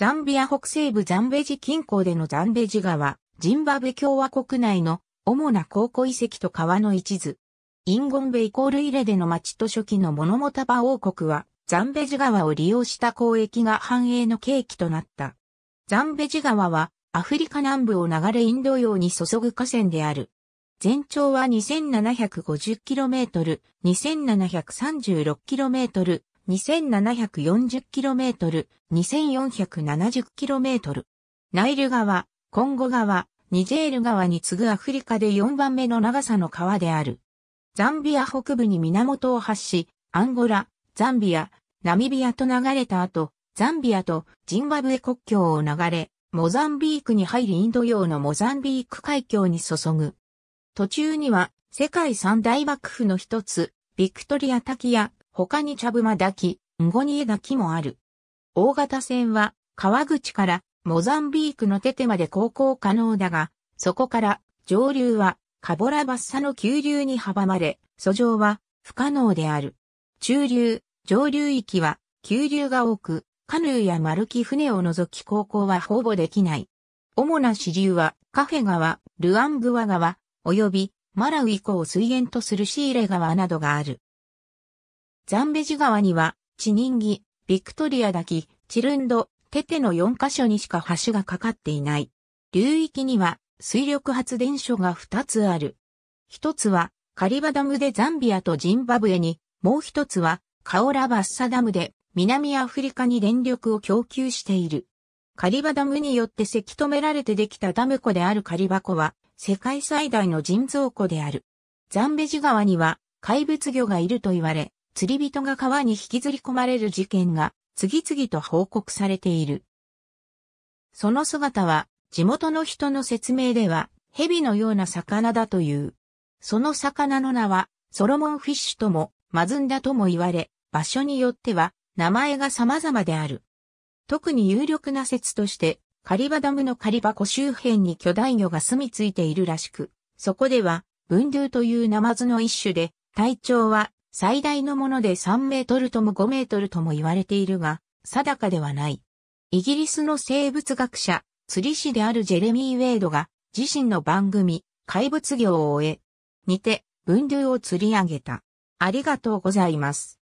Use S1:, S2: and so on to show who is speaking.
S1: ザンビア北西部ザンベジ近郊でのザンベジ川、ジンバブ共和国内の主な高校遺跡と川の一図。インゴンベイコールイレでの町と初期のモノモタバ王国は、ザンベジ川を利用した交易が繁栄の契機となった。ザンベジ川は、アフリカ南部を流れインド洋に注ぐ河川である。全長は 2750km、2736km、2740km、2470km。ナイル川、コンゴ川、ニジェール川に次ぐアフリカで4番目の長さの川である。ザンビア北部に源を発し、アンゴラ、ザンビア、ナミビアと流れた後、ザンビアとジンバブエ国境を流れ、モザンビークに入りインド洋のモザンビーク海峡に注ぐ。途中には世界三大幕府の一つ、ビクトリア滝や他に茶マ滝、ンゴニエ滝もある。大型船は川口からモザンビークのテテまで航行可能だが、そこから上流はカボラバッサの急流に阻まれ、遡上は不可能である。中流、上流域は急流が多く、カヌーや丸木船を除き航行はほぼできない。主な支流はカフェ川、ルアングワ川、及びマラウイ湖を水源とするシーレ川などがある。ザンベジ川には、チニンギ、ビクトリア滝、チルンド、テテの4カ所にしか橋がかかっていない。流域には水力発電所が2つある。1つはカリバダムでザンビアとジンバブエに、もう1つはカオラバッサダムで南アフリカに電力を供給している。カリバダムによってせき止められてできたダム湖であるカリバ湖は世界最大の人造湖である。ザンベジ川には怪物魚がいると言われ、釣り人が川に引きずり込まれる事件が次々と報告されている。その姿は地元の人の説明では蛇のような魚だという。その魚の名はソロモンフィッシュともマズンダとも言われ、場所によっては名前が様々である。特に有力な説として、カリバダムのカリバ湖周辺に巨大魚が住み着いているらしく、そこでは、ブンドゥーというナマズの一種で、体長は最大のもので3メートルとも5メートルとも言われているが、定かではない。イギリスの生物学者、釣り師であるジェレミー・ウェイドが、自身の番組、怪物業を終え、にて、分流を釣り上げた。ありがとうございます。